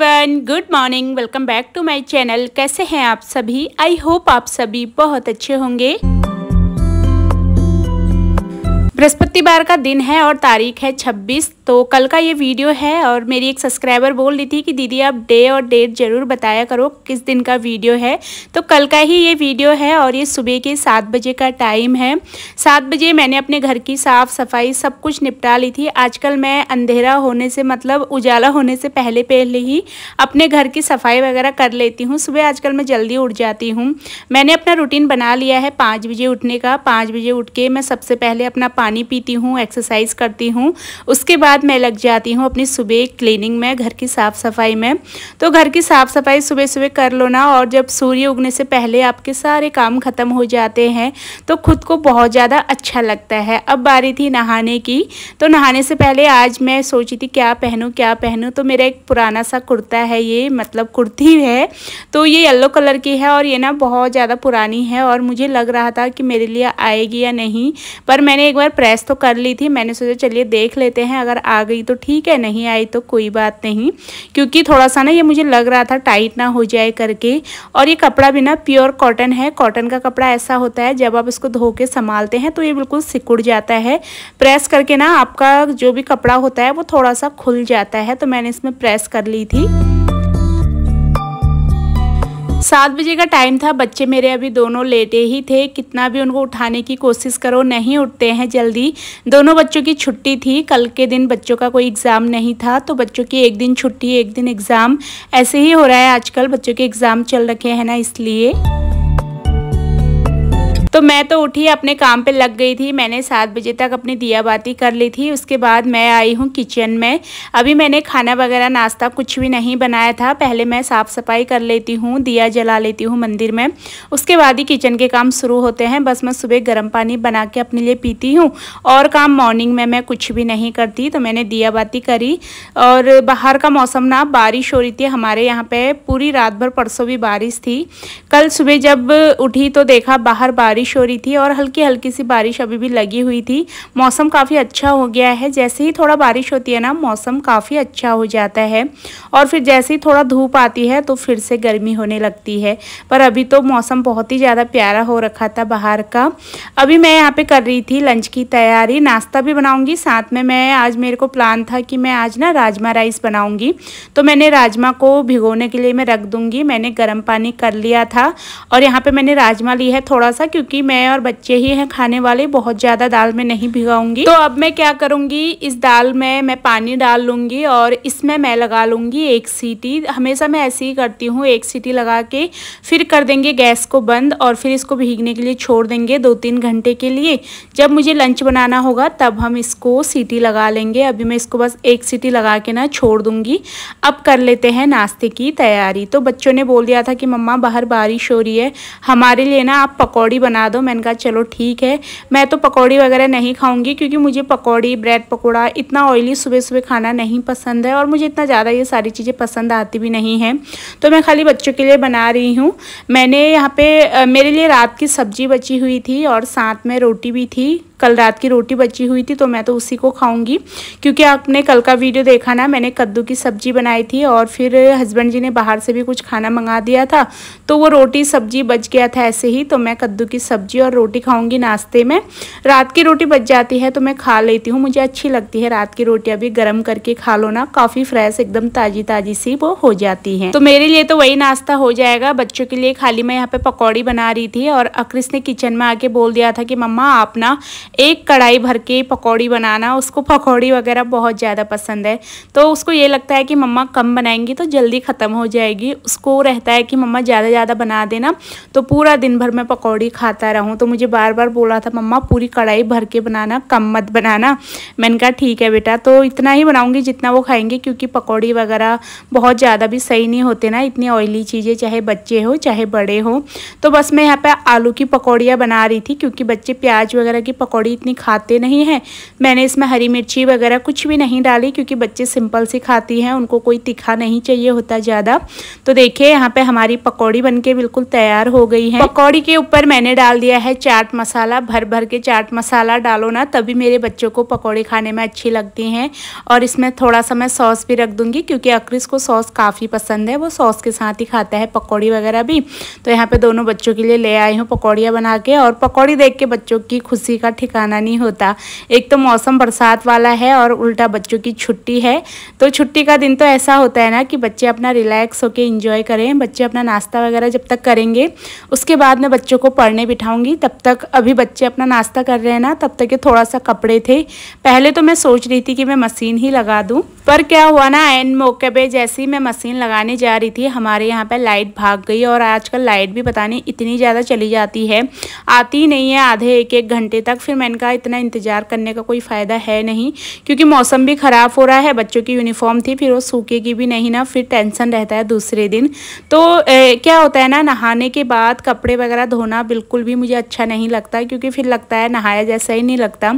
everyone good morning welcome back to my channel कैसे हैं आप सभी आई होप आप सभी बहुत अच्छे होंगे बृहस्पतिवार का दिन है और तारीख है 26 तो कल का ये वीडियो है और मेरी एक सब्सक्राइबर बोल रही थी कि दीदी आप डे और डेट ज़रूर बताया करो किस दिन का वीडियो है तो कल का ही ये वीडियो है और ये सुबह के सात बजे का टाइम है सात बजे मैंने अपने घर की साफ़ सफाई सब कुछ निपटा ली थी आजकल मैं अंधेरा होने से मतलब उजाला होने से पहले पहले ही अपने घर की सफाई वगैरह कर लेती हूँ सुबह आजकल मैं जल्दी उठ जाती हूँ मैंने अपना रूटीन बना लिया है पाँच बजे उठने का पाँच बजे उठ के मैं सबसे पहले अपना पानी पीती हूँ एक्सरसाइज करती हूँ उसके बाद मैं लग जाती हूँ अपनी सुबह क्लीनिंग में घर की साफ़ सफाई में तो घर की साफ़ सफाई सुबह सुबह कर लो ना और जब सूर्य उगने से पहले आपके सारे काम ख़त्म हो जाते हैं तो खुद को बहुत ज़्यादा अच्छा लगता है अब बारी थी नहाने की तो नहाने से पहले आज मैं सोची थी क्या पहनूँ क्या पहनूँ तो मेरा एक पुराना सा कुर्ता है ये मतलब कुर्ती है तो ये येल्लो कलर की है और ये ना बहुत ज़्यादा पुरानी है और मुझे लग रहा था कि मेरे लिए आएगी या नहीं पर मैंने एक बार प्रेस तो कर ली थी मैंने सोचा चलिए देख लेते हैं अगर आ गई तो ठीक है नहीं आई तो कोई बात नहीं क्योंकि थोड़ा सा ना ये मुझे लग रहा था टाइट ना हो जाए करके और ये कपड़ा भी ना प्योर कॉटन है कॉटन का कपड़ा ऐसा होता है जब आप इसको धो के संभालते हैं तो ये बिल्कुल सिकुड़ जाता है प्रेस करके ना आपका जो भी कपड़ा होता है वो थोड़ा सा खुल जाता है तो मैंने इसमें प्रेस कर ली थी सात बजे का टाइम था बच्चे मेरे अभी दोनों लेटे ही थे कितना भी उनको उठाने की कोशिश करो नहीं उठते हैं जल्दी दोनों बच्चों की छुट्टी थी कल के दिन बच्चों का कोई एग्ज़ाम नहीं था तो बच्चों की एक दिन छुट्टी एक दिन एग्ज़ाम ऐसे ही हो रहा है आजकल बच्चों के एग्ज़ाम चल रखे हैं ना इसलिए तो मैं तो उठी अपने काम पे लग गई थी मैंने सात बजे तक अपनी दिया बाती कर ली थी उसके बाद मैं आई हूँ किचन में अभी मैंने खाना वगैरह नाश्ता कुछ भी नहीं बनाया था पहले मैं साफ़ सफाई कर लेती हूँ दिया जला लेती हूँ मंदिर में उसके बाद ही किचन के काम शुरू होते हैं बस मैं सुबह गर्म पानी बना के अपने लिए पीती हूँ और काम मॉर्निंग में मैं कुछ भी नहीं करती तो मैंने दिया बाती करी और बाहर का मौसम ना बारिश हो रही थी हमारे यहाँ पर पूरी रात भर परसों भी बारिश थी कल सुबह जब उठी तो देखा बाहर बारिश बारिश हो रही थी और हल्की हल्की सी बारिश अभी भी लगी हुई थी मौसम काफ़ी अच्छा हो गया है जैसे ही थोड़ा बारिश होती है ना मौसम काफ़ी अच्छा हो जाता है और फिर जैसे ही थोड़ा धूप आती है तो फिर से गर्मी होने लगती है पर अभी तो मौसम बहुत ही ज़्यादा प्यारा हो रखा था बाहर का अभी मैं यहाँ पर कर रही थी लंच की तैयारी नाश्ता भी बनाऊँगी साथ में मैं आज मेरे को प्लान था कि मैं आज ना राजमा राइस बनाऊँगी तो मैंने राजमा को भिगोने के लिए मैं रख दूँगी मैंने गर्म पानी कर लिया था और यहाँ पर मैंने राजमा ली है थोड़ा सा क्योंकि क्योंकि मैं और बच्चे ही हैं खाने वाले बहुत ज़्यादा दाल में नहीं भिगाऊंगी तो अब मैं क्या करूँगी इस दाल में मैं पानी डाल लूँगी और इसमें मैं लगा लूँगी एक सीटी हमेशा मैं ऐसे ही करती हूँ एक सीटी लगा के फिर कर देंगे गैस को बंद और फिर इसको भीगने के लिए छोड़ देंगे दो तीन घंटे के लिए जब मुझे लंच बनाना होगा तब हम इसको सीटी लगा लेंगे अभी मैं इसको बस एक सीटी लगा के ना छोड़ दूँगी अब कर लेते हैं नाश्ते की तैयारी तो बच्चों ने बोल दिया था कि मम्मा बाहर बारिश हो रही है हमारे लिए ना आप पकौड़ी बना बना दो मैंने कहा चलो ठीक है मैं तो पकौड़ी वगैरह नहीं खाऊंगी क्योंकि मुझे पकौड़ी ब्रेड पकौड़ा इतना ऑयली सुबह सुबह खाना नहीं पसंद है और मुझे इतना ज़्यादा ये सारी चीज़ें पसंद आती भी नहीं हैं तो मैं खाली बच्चों के लिए बना रही हूँ मैंने यहाँ पे मेरे लिए रात की सब्ज़ी बची हुई थी और साथ में रोटी भी थी कल रात की रोटी बची हुई थी तो मैं तो उसी को खाऊंगी क्योंकि आपने कल का वीडियो देखा ना मैंने कद्दू की सब्जी बनाई थी और फिर हस्बैंड जी ने बाहर से भी कुछ खाना मंगा दिया था तो वो रोटी सब्जी बच गया था ऐसे ही तो मैं कद्दू की सब्जी और रोटी खाऊंगी नाश्ते में रात की रोटी बच जाती है तो मैं खा लेती हूँ मुझे अच्छी लगती है रात की रोटी अभी गर्म करके खा लो ना काफ़ी फ्रेश एकदम ताज़ी ताज़ी सी वो हो जाती है तो मेरे लिए तो वही नाश्ता हो जाएगा बच्चों के लिए खाली मैं यहाँ पे पकौड़ी बना रही थी और अक्रिस ने किचन में आके बोल दिया था कि मम्मा आप ना एक कढ़ाई भर के पकौड़ी बनाना उसको पकौड़ी वगैरह बहुत ज़्यादा पसंद है तो उसको ये लगता है कि मम्मा कम बनाएंगी तो जल्दी ख़त्म हो जाएगी उसको रहता है कि मम्मा ज़्यादा ज़्यादा बना देना तो पूरा दिन भर मैं पकौड़ी खाता रहूँ तो मुझे बार बार बोल रहा था मम्मा पूरी कढ़ाई भर के बनाना कम मत बनाना मैंने कहा ठीक है बेटा तो इतना ही बनाऊँगी जितना वो खाएंगे क्योंकि पकौड़ी वगैरह बहुत ज़्यादा भी सही नहीं होते ना इतनी ऑयली चीज़ें चाहे बच्चे हो चाहे बड़े हो तो बस मैं यहाँ पर आलू की पकौड़ियाँ बना रही थी क्योंकि बच्चे प्याज वगैरह की पकौड़ी पकौड़ी इतनी खाते नहीं हैं मैंने इसमें हरी मिर्ची वगैरह कुछ भी नहीं डाली क्योंकि बच्चे सिंपल से खाती हैं उनको कोई तीखा नहीं चाहिए होता ज़्यादा तो देखिए यहाँ पर हमारी पकौड़ी बन बिल्कुल तैयार हो गई है पकौड़ी के ऊपर मैंने डाल दिया है चाट मसाला भर भर के चाट मसाला डालो ना तभी मेरे बच्चों को पकौड़ी खाने में अच्छी लगती हैं और इसमें थोड़ा सा मैं सॉस भी रख दूँगी क्योंकि अक्रिस को सॉस काफ़ी पसंद है वो सॉस के साथ ही खाता है पकौड़ी वगैरह भी तो यहाँ पे दोनों बच्चों के लिए ले आई हूँ पकौड़ियाँ बना के और पकौड़ी देख के बच्चों की खुशी का ठिकाना नहीं होता एक तो मौसम बरसात वाला है और उल्टा बच्चों की छुट्टी है तो छुट्टी का दिन तो ऐसा होता है ना कि बच्चे अपना रिलैक्स होकर इंजॉय करें बच्चे अपना नाश्ता वगैरह जब तक करेंगे उसके बाद मैं बच्चों को पढ़ने बिठाऊँगी तब तक अभी बच्चे अपना नाश्ता कर रहे हैं ना तब तक ये थोड़ा सा कपड़े थे पहले तो मैं सोच रही थी कि मैं मशीन ही लगा दूँ पर क्या हुआ ना एंड मौके पर जैसे ही मैं मशीन लगाने जा रही थी हमारे यहाँ पर लाइट भाग गई और आजकल लाइट भी पता नहीं इतनी ज़्यादा चली जाती है आती नहीं है आधे एक एक घंटे तक फिर मैंने कहा इतना इंतज़ार करने का कोई फ़ायदा है नहीं क्योंकि मौसम भी ख़राब हो रहा है बच्चों की यूनिफॉर्म थी फिर वो सूखेगी भी नहीं ना फिर टेंशन रहता है दूसरे दिन तो ए, क्या होता है ना नहाने के बाद कपड़े वगैरह धोना बिल्कुल भी मुझे अच्छा नहीं लगता क्योंकि फिर लगता है नहाया जैसा ही नहीं लगता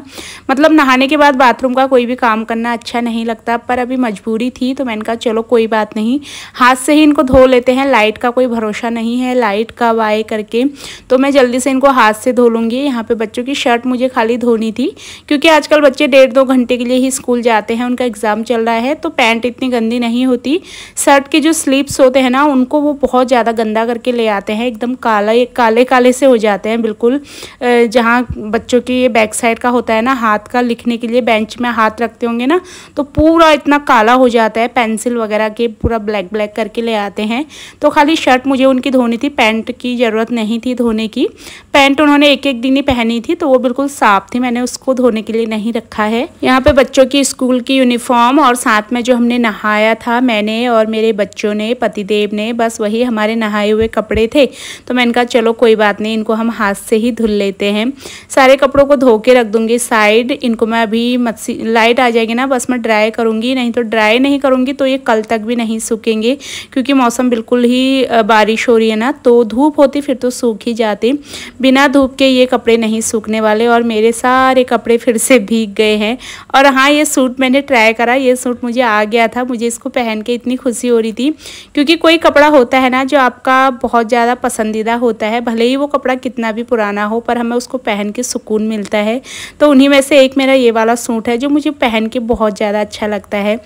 मतलब नहाने के बाद बाथरूम का कोई भी काम करना अच्छा नहीं लगता पर अभी मजबूरी थी तो मैंने कहा चलो कोई बात नहीं हाथ से ही इनको धो लेते हैं लाइट का कोई भरोसा नहीं है लाइट का आए करके तो मैं जल्दी से इनको हाथ से धो लूँगी यहाँ पे बच्चों की शर्ट मुझे खाली धोनी थी क्योंकि आजकल बच्चे डेढ़ दो घंटे के लिए ही स्कूल जाते हैं उनका एग्ज़ाम चल रहा है तो पैंट इतनी गंदी नहीं होती शर्ट के जो स्लीप्स होते हैं ना उनको वो बहुत ज़्यादा गंदा करके ले आते हैं एकदम काला काले काले से हो जाते हैं बिल्कुल जहाँ बच्चों की ये बैक साइड का होता है ना हाथ का लिखने के लिए बेंच में हाथ रखते होंगे ना तो पूरा इतना काला हो जाता है पेंसिल वगैरह के पूरा ब्लैक ब्लैक करके ले आते हैं तो खाली शर्ट मुझे उनकी धोनी थी पैंट की ज़रूरत नहीं थी धोने की पैंट उन्होंने एक एक दिन ही पहनी थी तो वो बिल्कुल साफ थी मैंने उसको धोने के लिए नहीं रखा है यहाँ पे बच्चों की स्कूल की यूनिफॉर्म और साथ में जो हमने नहाया था मैंने और मेरे बच्चों ने पतिदेव ने बस वही हमारे नहाए हुए कपड़े थे तो मैंने कहा चलो कोई बात नहीं इनको हम हाथ से ही धुल लेते हैं सारे कपड़ों को धो के रख दूँगी साइड इनको मैं अभी मसी लाइट आ जाएगी ना बस मैं ड्राई करूँगी नहीं तो ड्राई नहीं करूँगी तो ये कल तक भी नहीं सूखेंगे क्योंकि मौसम बिल्कुल ही बारिश हो रही है ना तो धूप होती फिर तो सूख ही जाती बिना धूप के ये कपड़े नहीं सूखने वाले और मेरे सारे कपड़े फिर से भीग गए हैं और हाँ ये सूट मैंने ट्राई करा ये सूट मुझे आ गया था मुझे इसको पहन के इतनी खुशी हो रही थी क्योंकि कोई कपड़ा होता है ना जो आपका बहुत ज़्यादा पसंदीदा होता है भले ही वो कपड़ा कितना भी पुराना हो पर हमें उसको पहन के सुकून मिलता है तो उन्हीं में से एक मेरा ये वाला सूट है जो मुझे पहन के बहुत ज़्यादा अच्छा लगता है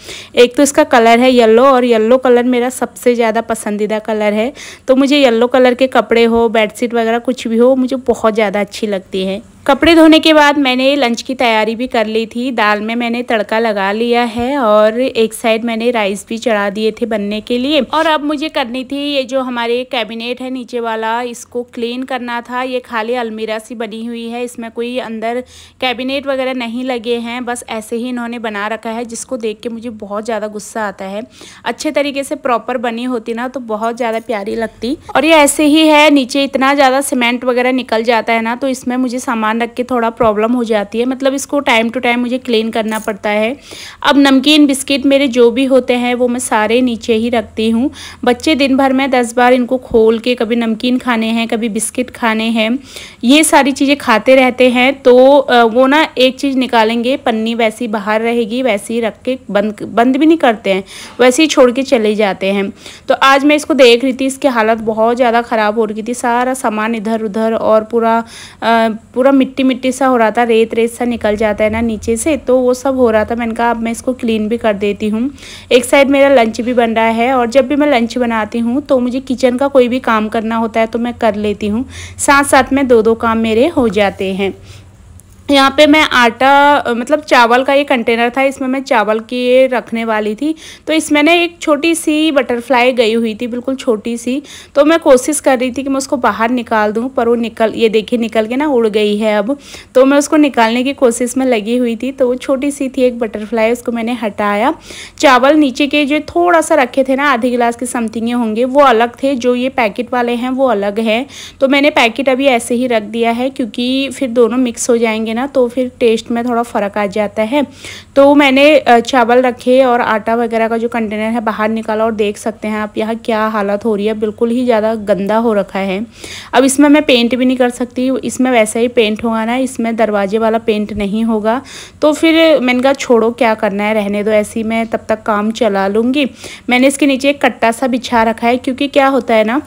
एक तो इसका कलर है येल्लो और येल्लो कलर मेरा सबसे ज़्यादा पसंदीदा कलर है तो मुझे येल्लो कलर के कपड़े हो बेडशीट वगैरह कुछ भी हो मुझे बहुत ज़्यादा अच्छी लगती है कपड़े धोने के बाद मैंने लंच की तैयारी भी कर ली थी दाल में मैंने तड़का लगा लिया है और एक साइड मैंने राइस भी चढ़ा दिए थे बनने के लिए और अब मुझे करनी थी ये जो हमारे कैबिनेट है नीचे वाला इसको क्लीन करना था ये खाली अलमीरा सी बनी हुई है इसमें कोई अंदर कैबिनेट वगैरह नहीं लगे हैं बस ऐसे ही इन्होंने बना रखा है जिसको देख के मुझे बहुत ज़्यादा गुस्सा आता है अच्छे तरीके से प्रॉपर बनी होती ना तो बहुत ज़्यादा प्यारी लगती और ये ऐसे ही है नीचे इतना ज़्यादा सीमेंट वगैरह निकल जाता है ना तो इसमें मुझे सामान ध्यान रख के थोड़ा प्रॉब्लम हो जाती है मतलब इसको टाइम टू टाइम मुझे क्लीन करना पड़ता है अब नमकीन बिस्किट मेरे जो भी होते हैं वो मैं सारे नीचे ही रखती हूँ बच्चे दिन भर में दस बार इनको खोल के कभी नमकीन खाने हैं कभी बिस्किट खाने हैं ये सारी चीज़ें खाते रहते हैं तो वो ना एक चीज़ निकालेंगे पन्नी वैसी बाहर रहेगी वैसी रख के बंद बंद भी नहीं करते हैं वैसे ही छोड़ के चले जाते हैं तो आज मैं इसको देख रही थी इसकी हालत बहुत ज़्यादा ख़राब हो रही थी सारा सामान इधर उधर और पूरा पूरा मिट्टी मिट्टी सा हो रहा था रेत रेत सा निकल जाता है ना नीचे से तो वो सब हो रहा था मैंने कहा अब मैं इसको क्लीन भी कर देती हूँ एक साइड मेरा लंच भी बन रहा है और जब भी मैं लंच बनाती हूँ तो मुझे किचन का कोई भी काम करना होता है तो मैं कर लेती हूँ साथ साथ में दो दो काम मेरे हो जाते हैं यहाँ पे मैं आटा मतलब चावल का ये कंटेनर था इसमें मैं चावल की ये रखने वाली थी तो इसमें ना एक छोटी सी बटरफ्लाई गई हुई थी बिल्कुल छोटी सी तो मैं कोशिश कर रही थी कि मैं उसको बाहर निकाल दूँ पर वो निकल ये देखिए निकल के ना उड़ गई है अब तो मैं उसको निकालने की कोशिश में लगी हुई थी तो वो छोटी सी थी एक बटरफ्लाई उसको मैंने हटाया चावल नीचे के जो थोड़ा सा रखे थे ना आधे गिलास के समथिंग होंगे वो अलग थे जो ये पैकेट वाले हैं वो अलग हैं तो मैंने पैकेट अभी ऐसे ही रख दिया है क्योंकि फिर दोनों मिक्स हो जाएंगे लेंगे ना तो फिर टेस्ट में थोड़ा फ़र्क आ जाता है तो मैंने चावल रखे और आटा वगैरह का जो कंटेनर है बाहर निकाला और देख सकते हैं आप यहाँ क्या हालत हो रही है बिल्कुल ही ज़्यादा गंदा हो रखा है अब इसमें मैं पेंट भी नहीं कर सकती इसमें वैसा ही पेंट होगा ना इसमें दरवाजे वाला पेंट नहीं होगा तो फिर मैंने कहा छोड़ो क्या करना है रहने दो ऐसी मैं तब तक काम चला लूँगी मैंने इसके नीचे एक कट्टा सा बिछा रखा है क्योंकि क्या होता है ना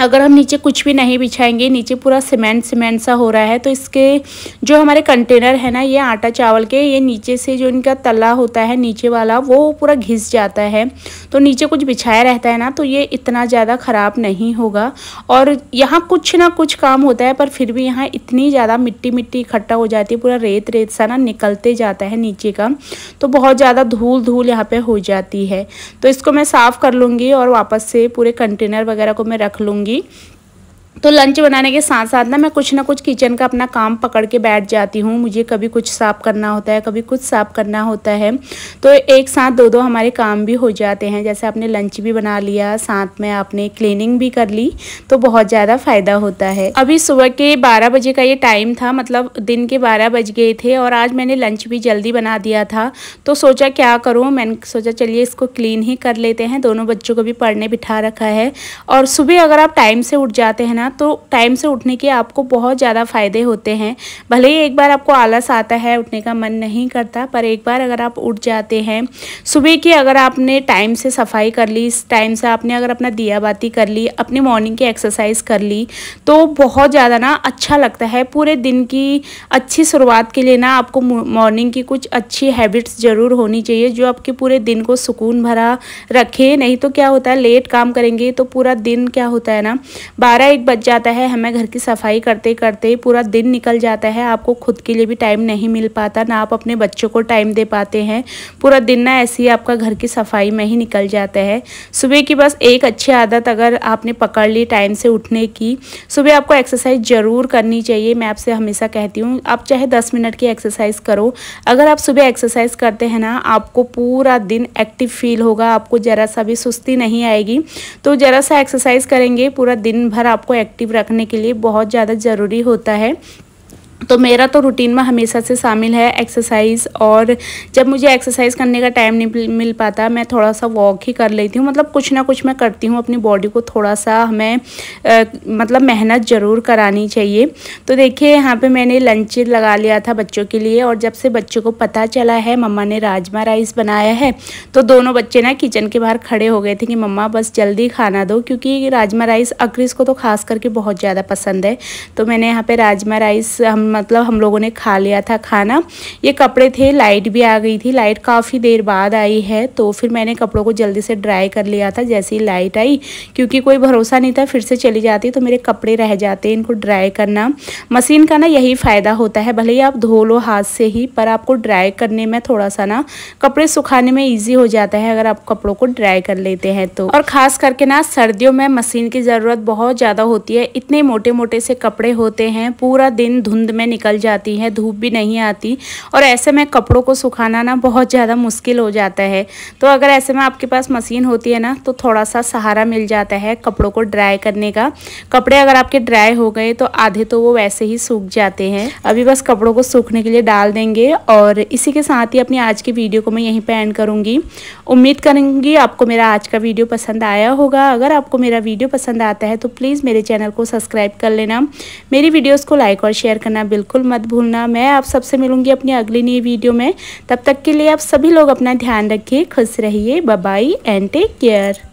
अगर हम नीचे कुछ भी नहीं बिछाएंगे नीचे पूरा सीमेंट सीमेंट सा हो रहा है तो इसके जो हमारे कंटेनर है ना ये आटा चावल के ये नीचे से जो इनका तला होता है नीचे वाला वो पूरा घिस जाता है तो नीचे कुछ बिछाया रहता है ना तो ये इतना ज़्यादा ख़राब नहीं होगा और यहाँ कुछ ना कुछ काम होता है पर फिर भी यहाँ इतनी ज़्यादा मिट्टी मिट्टी इकट्ठा हो जाती है पूरा रेत रेत सा ना निकलते जाता है नीचे का तो बहुत ज़्यादा धूल धूल यहाँ पर हो जाती है तो इसको मैं साफ़ कर लूँगी और वापस से पूरे कंटेनर वगैरह को मैं रख लूँगी करेंगी तो लंच बनाने के साथ साथ ना मैं कुछ ना कुछ किचन का अपना काम पकड़ के बैठ जाती हूँ मुझे कभी कुछ साफ़ करना होता है कभी कुछ साफ़ करना होता है तो एक साथ दो दो हमारे काम भी हो जाते हैं जैसे आपने लंच भी बना लिया साथ में आपने क्लीनिंग भी कर ली तो बहुत ज़्यादा फ़ायदा होता है अभी सुबह के बारह बजे का ये टाइम था मतलब दिन के बारह बज गए थे और आज मैंने लंच भी जल्दी बना दिया था तो सोचा क्या करूँ मैंने सोचा चलिए इसको क्लीन ही कर लेते हैं दोनों बच्चों को भी पढ़ने बिठा रखा है और सुबह अगर आप टाइम से उठ जाते हैं ना तो टाइम से उठने के आपको बहुत ज़्यादा फ़ायदे होते हैं भले ही एक बार आपको आलस आता है उठने का मन नहीं करता पर एक बार अगर आप उठ जाते हैं सुबह की अगर आपने टाइम से सफाई कर ली टाइम से आपने अगर अपना दिया बाती कर ली अपनी मॉर्निंग की एक्सरसाइज कर ली तो बहुत ज़्यादा ना अच्छा लगता है पूरे दिन की अच्छी शुरुआत के लिए ना आपको मॉर्निंग की कुछ अच्छी हैबिट्स ज़रूर होनी चाहिए जो आपके पूरे दिन को सुकून भरा रखे नहीं तो क्या होता है लेट काम करेंगे तो पूरा दिन क्या होता है ना बारह एक बच जाता है हमें घर की सफाई करते करते ही पूरा दिन निकल जाता है आपको खुद के लिए भी टाइम नहीं मिल पाता ना आप अपने बच्चों को टाइम दे पाते हैं पूरा दिन ना ऐसे ही आपका घर की सफाई में ही निकल जाता है सुबह की बस एक अच्छी आदत अगर आपने पकड़ ली टाइम से उठने की सुबह आपको एक्सरसाइज ज़रूर करनी चाहिए मैं आपसे हमेशा कहती हूँ आप चाहे दस मिनट की एक्सरसाइज करो अगर आप सुबह एक्सरसाइज करते हैं ना आपको पूरा दिन एक्टिव फील होगा आपको ज़रा सा भी सुस्ती नहीं आएगी तो ज़रा सा एक्सरसाइज करेंगे पूरा दिन भर आपको एक्टिव रखने के लिए बहुत ज़्यादा ज़रूरी होता है तो मेरा तो रूटीन में हमेशा से शामिल है एक्सरसाइज और जब मुझे एक्सरसाइज करने का टाइम नहीं मिल पाता मैं थोड़ा सा वॉक ही कर लेती हूँ मतलब कुछ ना कुछ मैं करती हूँ अपनी बॉडी को थोड़ा सा हमें आ, मतलब मेहनत ज़रूर करानी चाहिए तो देखिए यहाँ पे मैंने लंच लगा लिया था बच्चों के लिए और जब से बच्चों को पता चला है मम्मा ने राजमा राइस बनाया है तो दोनों बच्चे ना किचन के बाहर खड़े हो गए थे कि मम्मा बस जल्दी खाना दो क्योंकि राजमा राइस अक्रिस को तो खास करके बहुत ज़्यादा पसंद है तो मैंने यहाँ पर राजमा राइस हम मतलब हम लोगों ने खा लिया था खाना ये कपड़े थे लाइट भी आ गई थी लाइट काफ़ी देर बाद आई है तो फिर मैंने कपड़ों को जल्दी से ड्राई कर लिया था जैसे ही लाइट आई क्योंकि कोई भरोसा नहीं था फिर से चली जाती तो मेरे कपड़े रह जाते इनको ड्राई करना मशीन का ना यही फ़ायदा होता है भले ही आप धो लो हाथ से ही पर आपको ड्राई करने में थोड़ा सा ना कपड़े सुखाने में ईजी हो जाता है अगर आप कपड़ों को ड्राई कर लेते हैं तो और ख़ास करके ना सर्दियों में मशीन की ज़रूरत बहुत ज़्यादा होती है इतने मोटे मोटे से कपड़े होते हैं पूरा दिन धुंध में निकल जाती हैं धूप भी नहीं आती और ऐसे में कपड़ों को सुखाना ना बहुत ज़्यादा मुश्किल हो जाता है तो अगर ऐसे में आपके पास मशीन होती है ना तो थोड़ा सा सहारा मिल जाता है कपड़ों को ड्राई करने का कपड़े अगर आपके ड्राई हो गए तो आधे तो वो वैसे ही सूख जाते हैं अभी बस कपड़ों को सूखने के लिए डाल देंगे और इसी के साथ ही अपनी आज की वीडियो को मैं यहीं पर एंड करूँगी उम्मीद करूँगी आपको मेरा आज का वीडियो पसंद आया होगा अगर आपको मेरा वीडियो पसंद आता है तो प्लीज़ मेरे चैनल को सब्सक्राइब कर लेना मेरी वीडियोज़ को लाइक और शेयर करना बिल्कुल मत भूलना मैं आप सबसे मिलूंगी अपनी अगली नई वीडियो में तब तक के लिए आप सभी लोग अपना ध्यान रखिए खुश रहिए बाय एंड टेक केयर